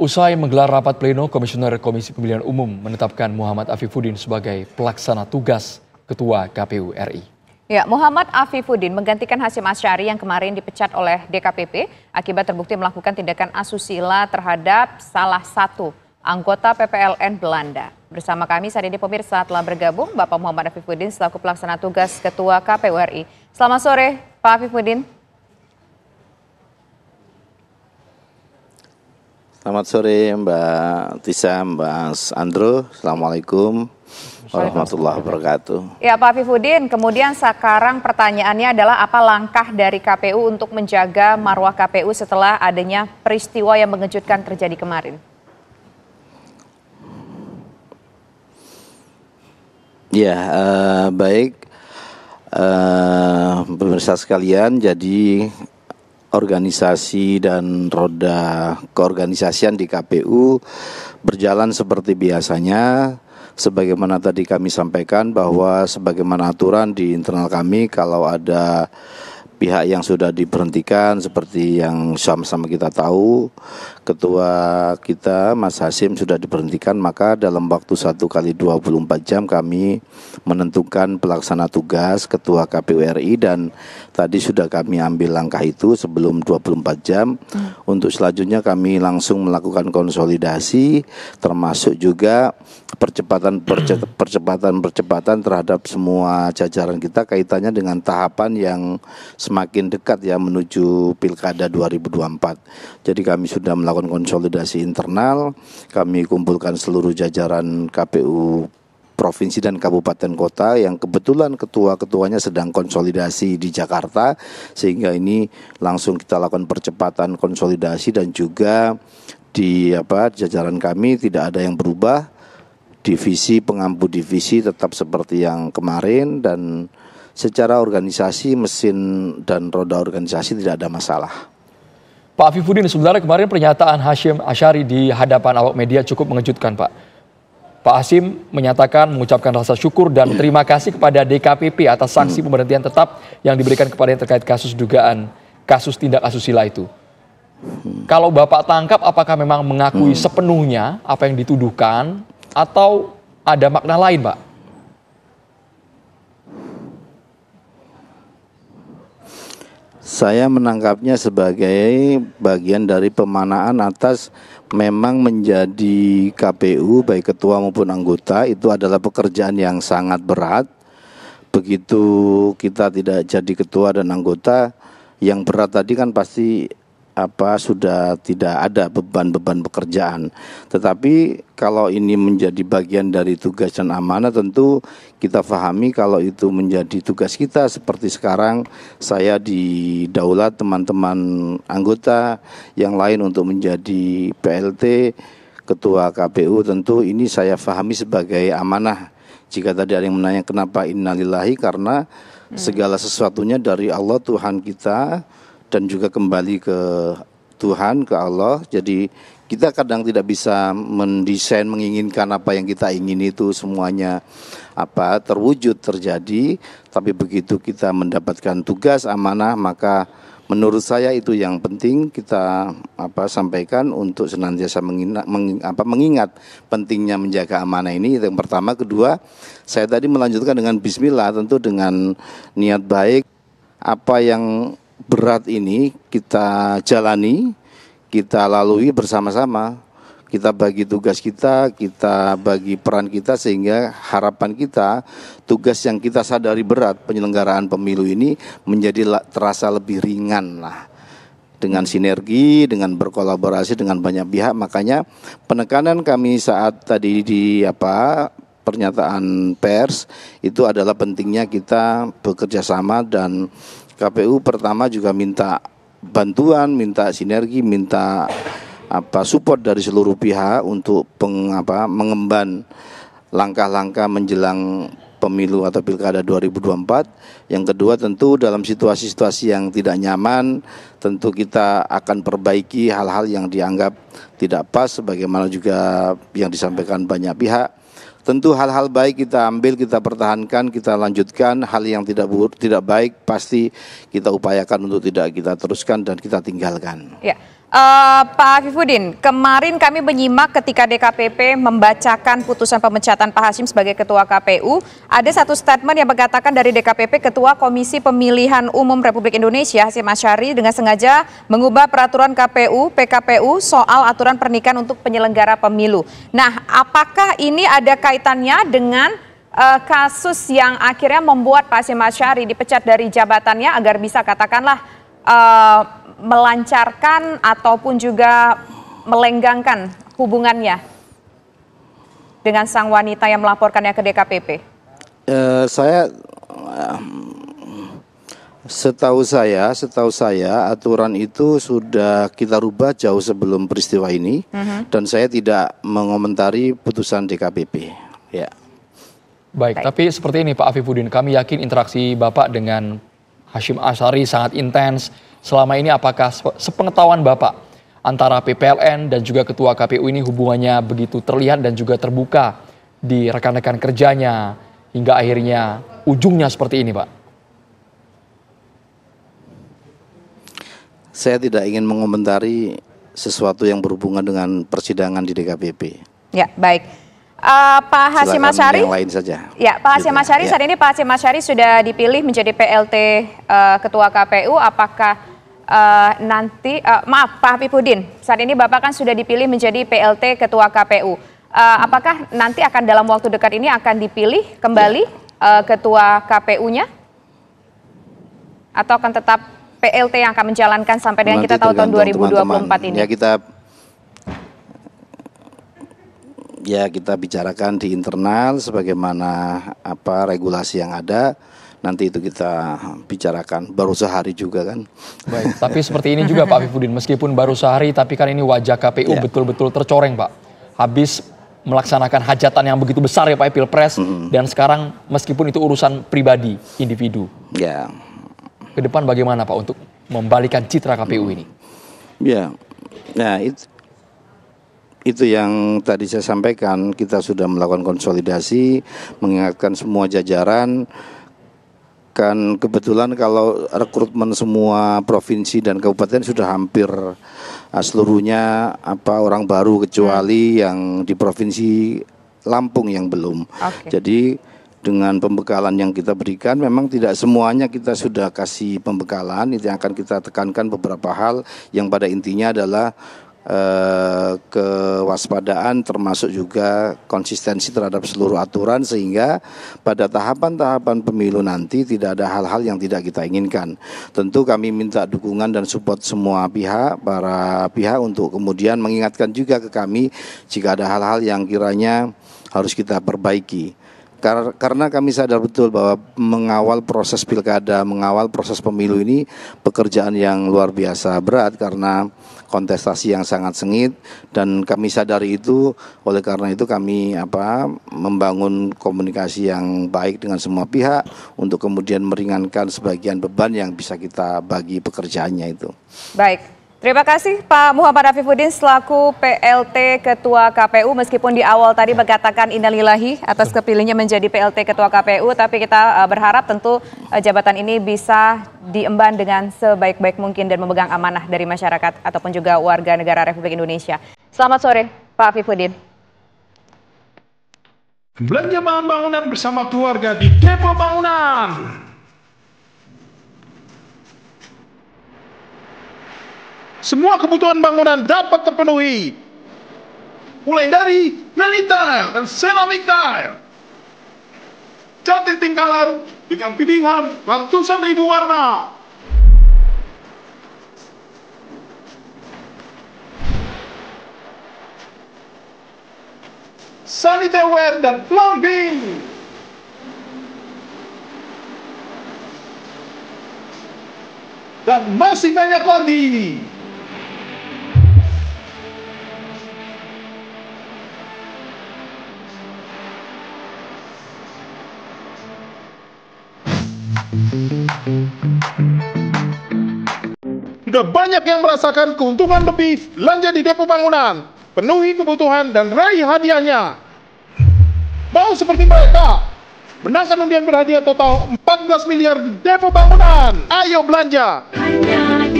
Usai menggelar rapat pleno, Komisioner Komisi Pemilihan Umum menetapkan Muhammad Afifuddin sebagai pelaksana tugas Ketua KPU RI. Ya, Muhammad Afifuddin menggantikan Hasim Asyari yang kemarin dipecat oleh DKPP akibat terbukti melakukan tindakan asusila terhadap salah satu anggota PPLN Belanda. Bersama kami saat ini pemirsa telah bergabung Bapak Muhammad Afifuddin selaku pelaksana tugas Ketua KPU RI. Selamat sore Pak Afifuddin. Selamat sore Mbak Tisa, Mbak Andro. Assalamualaikum warahmatullahi wabarakatuh. Ya Pak Fifudin. kemudian sekarang pertanyaannya adalah apa langkah dari KPU untuk menjaga marwah KPU setelah adanya peristiwa yang mengejutkan terjadi kemarin? Ya, uh, baik Uh, pemirsa sekalian, jadi organisasi dan roda keorganisasian di KPU berjalan seperti biasanya sebagaimana tadi kami sampaikan bahwa sebagaimana aturan di internal kami kalau ada pihak yang sudah diberhentikan seperti yang sama-sama kita tahu ketua kita Mas Hasim sudah diberhentikan maka dalam waktu satu kali 24 jam kami menentukan pelaksana tugas ketua KPU RI dan tadi sudah kami ambil langkah itu sebelum 24 jam hmm. untuk selanjutnya kami langsung melakukan konsolidasi termasuk juga percepatan percepatan percepatan terhadap semua jajaran kita kaitannya dengan tahapan yang semakin dekat ya menuju Pilkada 2024. Jadi kami sudah melakukan konsolidasi internal, kami kumpulkan seluruh jajaran KPU provinsi dan kabupaten kota yang kebetulan ketua-ketuanya sedang konsolidasi di Jakarta sehingga ini langsung kita lakukan percepatan konsolidasi dan juga di apa jajaran kami tidak ada yang berubah divisi pengampu divisi tetap seperti yang kemarin dan secara organisasi mesin dan roda organisasi tidak ada masalah. Pak Afifuddin, sebenarnya kemarin pernyataan Hashim Ashari di hadapan awak media cukup mengejutkan Pak. Pak Hashim menyatakan mengucapkan rasa syukur dan terima kasih kepada DKPP atas sanksi hmm. pemberhentian tetap yang diberikan kepada yang terkait kasus dugaan kasus tindak asusila itu. Hmm. Kalau Bapak tangkap apakah memang mengakui hmm. sepenuhnya apa yang dituduhkan atau ada makna lain, Pak? saya menangkapnya sebagai bagian dari pemanaan atas memang menjadi KPU baik ketua maupun anggota itu adalah pekerjaan yang sangat berat. Begitu kita tidak jadi ketua dan anggota, yang berat tadi kan pasti apa sudah tidak ada beban-beban pekerjaan. Tetapi kalau ini menjadi bagian dari tugas dan amanah tentu kita fahami kalau itu menjadi tugas kita seperti sekarang saya di daulat teman-teman anggota yang lain untuk menjadi PLT ketua KPU tentu ini saya fahami sebagai amanah. Jika tadi ada yang menanya kenapa innalillahi karena hmm. segala sesuatunya dari Allah Tuhan kita dan juga kembali ke Tuhan ke Allah. Jadi kita kadang tidak bisa mendesain menginginkan apa yang kita ingin itu semuanya apa terwujud terjadi, tapi begitu kita mendapatkan tugas amanah maka menurut saya itu yang penting kita apa sampaikan untuk senantiasa mengingat, meng, apa, mengingat pentingnya menjaga amanah ini yang pertama kedua saya tadi melanjutkan dengan Bismillah tentu dengan niat baik apa yang berat ini kita jalani, kita lalui bersama-sama. Kita bagi tugas kita, kita bagi peran kita sehingga harapan kita tugas yang kita sadari berat penyelenggaraan pemilu ini menjadi terasa lebih ringan lah dengan sinergi, dengan berkolaborasi dengan banyak pihak. Makanya penekanan kami saat tadi di apa pernyataan pers itu adalah pentingnya kita bekerja sama dan KPU pertama juga minta bantuan, minta sinergi, minta apa support dari seluruh pihak untuk peng, mengemban langkah-langkah menjelang pemilu atau pilkada 2024. Yang kedua tentu dalam situasi-situasi yang tidak nyaman, tentu kita akan perbaiki hal-hal yang dianggap tidak pas, sebagaimana juga yang disampaikan banyak pihak Tentu hal-hal baik kita ambil, kita pertahankan, kita lanjutkan. Hal yang tidak buruk, tidak baik pasti kita upayakan untuk tidak kita teruskan dan kita tinggalkan. Ya. Uh, Pak Afifuddin, kemarin kami menyimak ketika DKPP membacakan putusan pemecatan Pak Hashim sebagai Ketua KPU, ada satu statement yang mengatakan dari DKPP Ketua Komisi Pemilihan Umum Republik Indonesia Hashim Asyari dengan sengaja mengubah peraturan KPU PKPU soal aturan pernikahan untuk penyelenggara pemilu. Nah, apakah ini ada kaitannya dengan uh, kasus yang akhirnya membuat Pak Hashim Asyari dipecat dari jabatannya agar bisa katakanlah uh, melancarkan ataupun juga melenggangkan hubungannya dengan sang wanita yang melaporkannya ke DKPP? Uh, eh, saya Setahu saya, setahu saya aturan itu sudah kita rubah jauh sebelum peristiwa ini uh mhm. -huh. dan saya tidak mengomentari putusan DKPP. Ya. Baik, Baik, tapi seperti ini Pak Afifuddin, kami yakin interaksi Bapak dengan Hashim Ashari sangat intens. Selama ini apakah sepengetahuan Bapak antara PPLN dan juga Ketua KPU ini hubungannya begitu terlihat dan juga terbuka di rekan-rekan kerjanya hingga akhirnya ujungnya seperti ini Pak? Saya tidak ingin mengomentari sesuatu yang berhubungan dengan persidangan di DKPP. Ya, baik. Uh, Pak Hasim Asyari, Ya, Pak Hasim ya. Asyari ya. saat ini Pak Hasim Asyari sudah dipilih menjadi PLT uh, eh, Ketua KPU. Apakah uh, nanti, uh, maaf Pak Habibudin saat ini Bapak kan sudah dipilih menjadi PLT Ketua KPU. Uh, apakah nanti akan dalam waktu dekat ini akan dipilih kembali ya. uh, Ketua KPU-nya? Atau akan tetap PLT yang akan menjalankan sampai dengan nanti kita tahu tahun 2024 teman -teman. ini? Ya kita ya kita bicarakan di internal sebagaimana apa regulasi yang ada nanti itu kita bicarakan baru sehari juga kan. Baik, tapi seperti ini juga Pak Pipudin meskipun baru sehari tapi kan ini wajah KPU betul ya. betul-betul tercoreng Pak. Habis melaksanakan hajatan yang begitu besar ya Pak ya, Pilpres mm. dan sekarang meskipun itu urusan pribadi individu. Ya. Ke depan bagaimana Pak untuk membalikan citra KPU mm. ini? Ya. Nah, itu itu yang tadi saya sampaikan, kita sudah melakukan konsolidasi, mengingatkan semua jajaran. Kan kebetulan kalau rekrutmen semua provinsi dan kabupaten sudah hampir ah, seluruhnya apa orang baru kecuali hmm. yang di provinsi Lampung yang belum. Okay. Jadi dengan pembekalan yang kita berikan memang tidak semuanya kita sudah kasih pembekalan itu yang akan kita tekankan beberapa hal yang pada intinya adalah Eh, kewaspadaan termasuk juga konsistensi terhadap seluruh aturan sehingga pada tahapan-tahapan pemilu nanti tidak ada hal-hal yang tidak kita inginkan. Tentu kami minta dukungan dan support semua pihak para pihak untuk kemudian mengingatkan juga ke kami jika ada hal-hal yang kiranya harus kita perbaiki karena kami sadar betul bahwa mengawal proses pilkada, mengawal proses pemilu ini pekerjaan yang luar biasa berat karena kontestasi yang sangat sengit dan kami sadari itu. Oleh karena itu kami apa membangun komunikasi yang baik dengan semua pihak untuk kemudian meringankan sebagian beban yang bisa kita bagi pekerjaannya itu. Baik, Terima kasih Pak Muhammad Afifuddin selaku PLT Ketua KPU meskipun di awal tadi mengatakan innalillahi atas kepilihnya menjadi PLT Ketua KPU tapi kita eh, berharap tentu eh, jabatan ini bisa diemban dengan sebaik-baik mungkin dan memegang amanah dari masyarakat ataupun juga warga negara Republik Indonesia. Selamat sore Pak Afifuddin. Belanja bangunan bersama keluarga di Depo Bangunan. Semua kebutuhan bangunan dapat terpenuhi. Mulai dari militer dan ceramic tile. Cantik tingkalan dengan pilihan ratusan ribu warna. Sanitaryware dan plumbing. Dan masih banyak lagi. Sudah banyak yang merasakan keuntungan lebih belanja di depo bangunan, penuhi kebutuhan dan raih hadiahnya. Mau seperti mereka, menangkan undian berhadiah total 14 miliar depo bangunan. Ayo belanja! Hanya